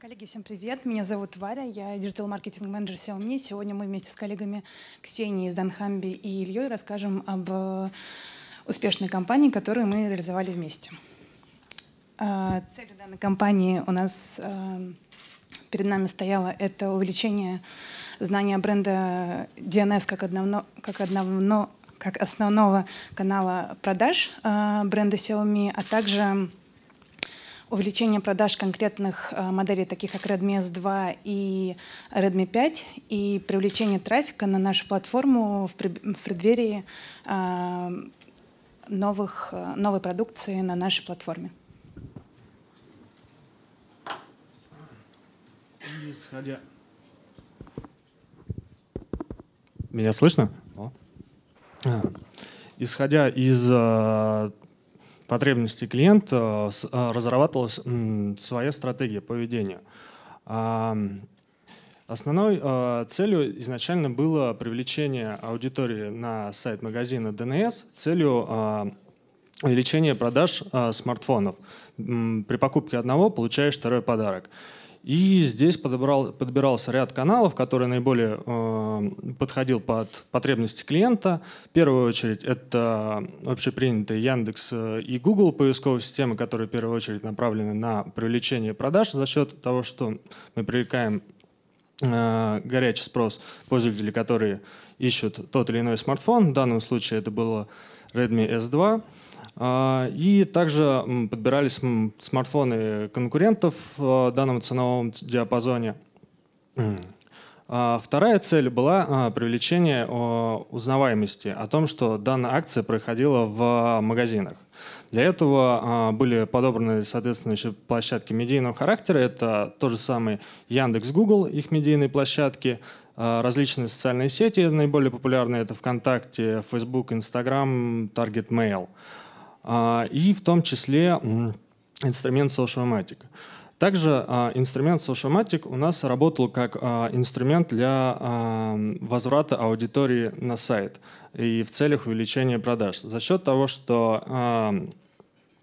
Коллеги, всем привет. Меня зовут Варя, я digital marketing менеджер Xiaomi. Сегодня мы вместе с коллегами Ксенией из Данхамби и Ильей расскажем об э, успешной компании, которую мы реализовали вместе. Э, целью данной компании у нас э, перед нами стояло это увеличение знания бренда DNS как, одного, как, одного, как основного канала продаж бренда Xiaomi, а также увеличение продаж конкретных э, моделей, таких как Redmi S2 и Redmi 5, и привлечение трафика на нашу платформу в преддверии э, новых, э, новой продукции на нашей платформе. Исходя. Меня слышно? Исходя из потребностей клиента э, э, разрабатывалась своя стратегия поведения. Основной э, целью изначально было привлечение аудитории на сайт магазина DNS целью а, увеличения продаж а, смартфонов. При покупке одного получаешь второй подарок. И здесь подобрал, подбирался ряд каналов, который наиболее э, подходил под потребности клиента. В первую очередь это общепринятые Яндекс э, и Google поисковые системы, которые в первую очередь направлены на привлечение продаж за счет того, что мы привлекаем э, горячий спрос пользователей, которые ищут тот или иной смартфон. В данном случае это было Redmi S2. А, и также подбирались смартфоны конкурентов в э, данном ценовом диапазоне. А, вторая цель была а, привлечение узнаваемости о том, что данная акция проходила в магазинах. Для этого были подобраны соответственно, еще площадки медийного характера. Это то же самое Яндекс, Google, их медийные площадки, различные социальные сети, наиболее популярные это ВКонтакте, Facebook, Instagram, Target Mail. А, и в том числе инструмент Socialmatic. Также а, инструмент Socialmatic у нас работал как а, инструмент для возврата аудитории на сайт и в целях увеличения продаж. За счет того, что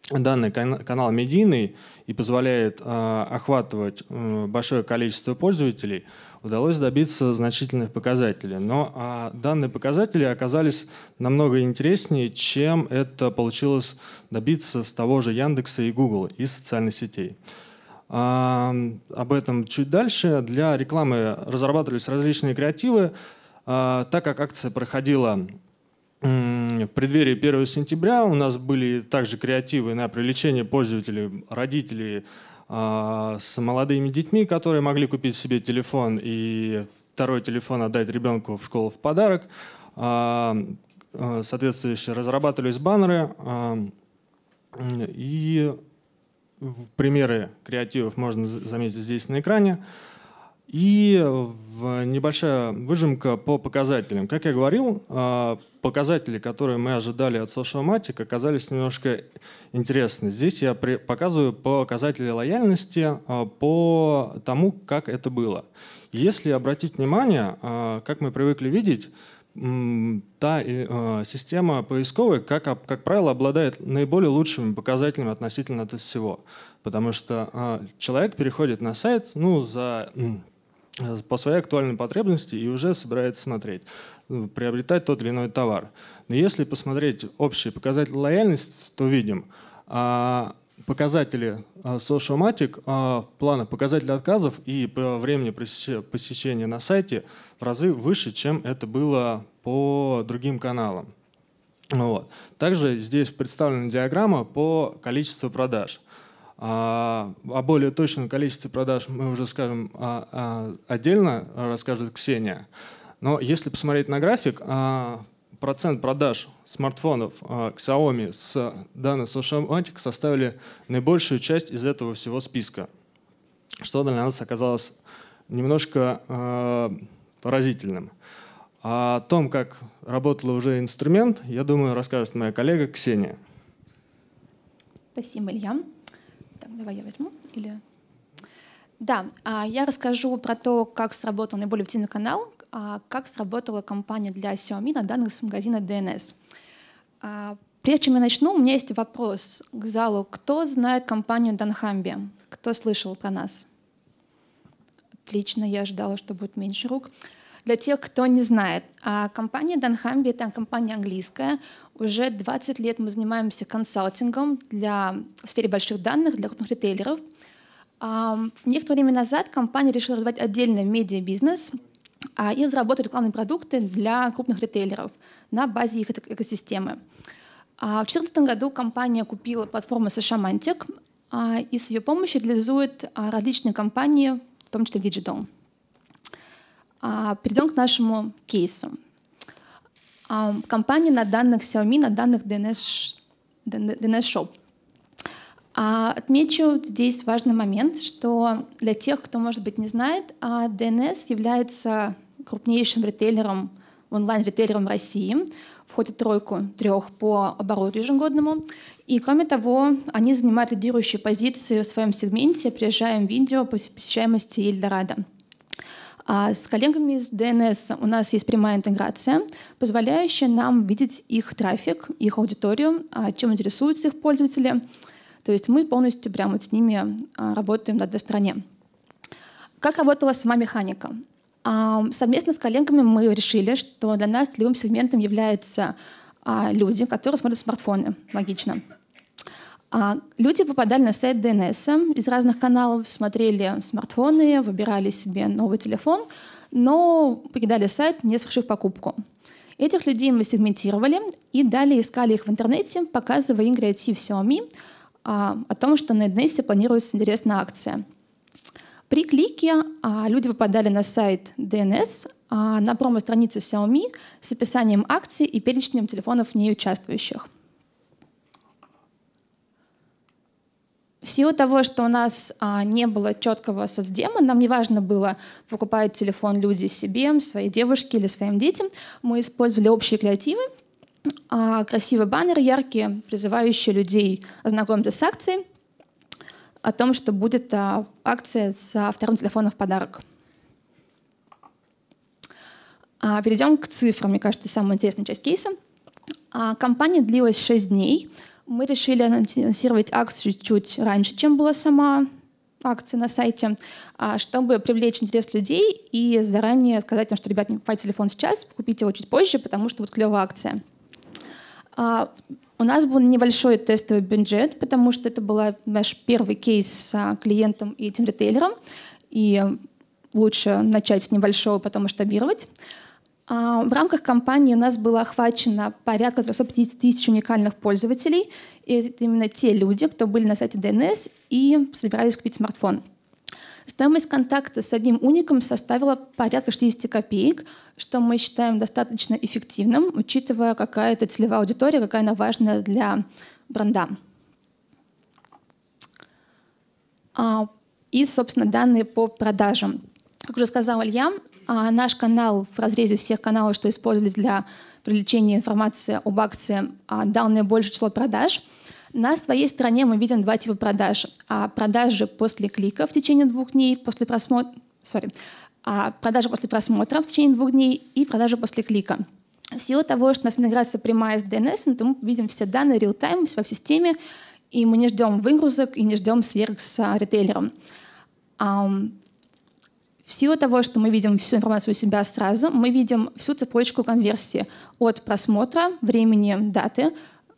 данный канал медийный и позволяет охватывать э, большое количество пользователей, удалось добиться значительных показателей. Но а, данные показатели оказались намного интереснее, чем это получилось добиться с того же Яндекса и Google и социальных сетей. А, об этом чуть дальше. Для рекламы разрабатывались различные креативы. А, так как акция проходила в преддверии 1 сентября, у нас были также креативы на привлечение пользователей, родителей, а, с молодыми детьми, которые могли купить себе телефон и второй телефон отдать ребенку в школу в подарок. А, а, соответствующие разрабатывались баннеры. И примеры креативов можно заметить здесь на экране. И э, небольшая выжимка по показателям. Как я говорил, э, показатели, которые мы ожидали от Socialmatic, оказались немножко интересны. Здесь я показываю показатели лояльности э, по тому, как это было. Если обратить внимание, как мы привыкли видеть, та система поисковая, как, как правило, обладает наиболее лучшими показателями относительно этого всего. Потому что человек переходит на сайт ну, за по своей актуальной потребности и уже собирается смотреть, ну, приобретать тот или иной товар. Но если посмотреть общие показатели лояльности, то видим, а, показатели а, Socialmatic, а, плана показателя отказов и времени посещения на сайте в разы выше, чем это было по другим каналам. Вот. Также здесь представлена диаграмма по количеству продаж – а, о более точном количестве продаж мы уже скажем а, а, отдельно, расскажет Ксения. Но если посмотреть на график, процент продаж смартфонов Xiaomi с данной Social Antic составили наибольшую часть из этого всего списка, что для нас оказалось немножко поразительным. О том, как работал уже инструмент, я думаю, расскажет моя коллега Ксения. Спасибо, Илья. Так, давай я возьму. Или... Да, а, я расскажу про то, как сработал наиболее эффективный канал, а, как сработала компания для Xiaomi на данных с магазина DNS. А, прежде чем я начну, у меня есть вопрос к залу. Кто знает компанию Данхамби? Кто слышал про нас? Отлично, я ожидала, что будет меньше рук. Для тех, кто не знает, а компания Данхамби — это компания английская. Уже 20 лет мы занимаемся консалтингом для, в сфере больших данных для крупных ритейлеров. А, некоторое время назад компания решила развивать медиа-бизнес, а, и разработать рекламные продукты для крупных ритейлеров на базе их экосистемы. В 2014 году компания купила платформу США Mantic и с ее помощью реализует различные компании, в том числе в Digital. А, перейдем к нашему кейсу. А, компания на данных Xiaomi, на данных DNS, DNS Shop. А, отмечу здесь важный момент, что для тех, кто, может быть, не знает, DNS а, является крупнейшим ритейлером, онлайн-ритейлером России, входит в тройку трех по обороту ежегодному. И кроме того, они занимают лидирующие позиции в своем сегменте, опережаем видео по посещаемости Эльдорадо. А с коллегами из DNS у нас есть прямая интеграция, позволяющая нам видеть их трафик, их аудиторию, а, чем интересуются их пользователи. То есть мы полностью прямо с ними а, работаем на этой стороне. Как работала сама механика? А, совместно с коллегами мы решили, что для нас целевым сегментом являются люди, которые смотрят смартфоны. Логично. А люди попадали на сайт DNS из разных каналов, смотрели смартфоны, выбирали себе новый телефон, но покидали сайт, не совершив покупку. Этих людей мы сегментировали и далее искали их в интернете, показывая им креатив Xiaomi а, о том, что на DNS планируется интересная акция. При клике а, люди попадали на сайт DNS, а, на промо-страницу Xiaomi с описанием акции и перечнем телефонов в ней участвующих. в силу того, что у нас а, не было четкого соцдема, нам не важно было, покупать телефон люди себе, своей девушке или своим детям, мы использовали общие креативы, а, красивые баннеры, яркие, призывающие людей ознакомиться с акцией, о том, что будет а, акция со вторым телефоном в подарок. А, перейдем к цифрам, мне кажется, самая интересная часть кейса. А, компания длилась 6 дней — мы решили анонсировать акцию чуть раньше, чем была сама акция на сайте, а, чтобы привлечь интерес людей и заранее сказать им, что, ребят, не покупайте телефон сейчас, купите его чуть позже, потому что вот клевая акция. А, у нас был небольшой тестовый бюджет, потому что это был наш первый кейс с а, клиентом и этим ритейлером, и лучше начать с небольшого, потом масштабировать. А, в рамках кампании у нас было охвачено порядка 350 тысяч уникальных пользователей. И это именно те люди, кто были на сайте DNS и собирались купить смартфон. Стоимость контакта с одним уником составила порядка 60 копеек, что мы считаем достаточно эффективным, учитывая, какая это целевая аудитория, какая она важна для бренда. А, и, собственно, данные по продажам. Как уже сказал Илья, а, наш канал в разрезе всех каналов, что использовались для привлечения информации об акции, а, дал наибольшее число продаж. На своей стороне мы видим два типа продаж. А, продажи после клика в течение двух дней, после просмотра, sorry, продажи после просмотра в течение двух дней и продажи после клика. В силу того, что у нас интеграция прямая с DNS, то мы видим все данные real-time в системе, и мы не ждем выгрузок и не ждем сверх с ритейлером. В силу того, что мы видим всю информацию у себя сразу, мы видим всю цепочку конверсии от просмотра, времени, даты,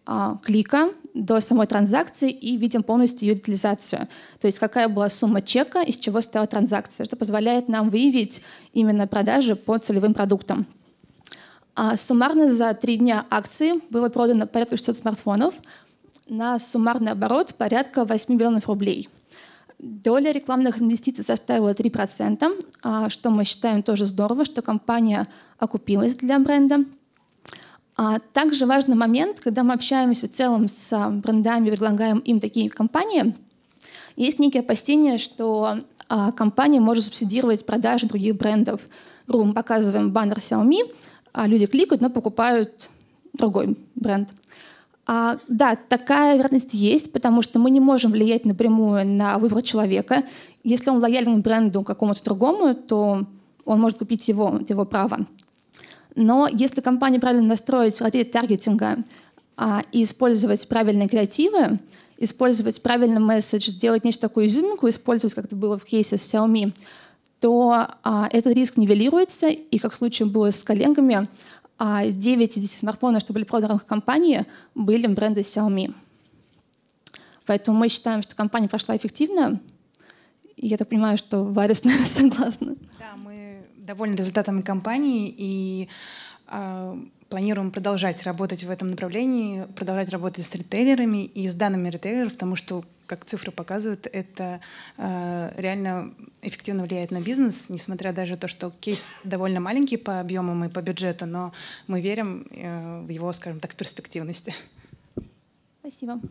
а, клика до самой транзакции и видим полностью ее детализацию. То есть какая была сумма чека, из чего стала транзакция, что позволяет нам выявить именно продажи по целевым продуктам. А, суммарно за три дня акции было продано порядка 600 смартфонов на суммарный оборот порядка 8 миллионов рублей. Доля рекламных инвестиций составила 3%, а что мы считаем тоже здорово, что компания окупилась для бренда. А также важный момент, когда мы общаемся в целом с а, брендами, предлагаем им такие компании, есть некие опасения, что компания может субсидировать продажи других брендов. Грубо мы показываем баннер Xiaomi, а люди кликают, но покупают другой бренд. А, да, такая вероятность есть, потому что мы не можем влиять напрямую на выбор человека. Если он лоялен к бренду какому-то другому, то он может купить его, его право. Но если компания правильно настроить в ради таргетинга а, и использовать правильные креативы, использовать правильный месседж, сделать нечто такое изюминку, использовать, как это было в кейсе с Xiaomi, то а, этот риск нивелируется, и как в случае было с коллегами, а 9 из 10 смартфонов, что были проданы в рамках компании, были бренды Xiaomi. Поэтому мы считаем, что компания прошла эффективно. я так понимаю, что Варя с нами согласна. Да, мы довольны результатами компании и э, планируем продолжать работать в этом направлении, продолжать работать с ритейлерами и с данными ритейлеров, потому что как цифры показывают, это э, реально эффективно влияет на бизнес, несмотря даже то, что кейс довольно маленький по объемам и по бюджету, но мы верим э, в его, скажем так, перспективности. Спасибо.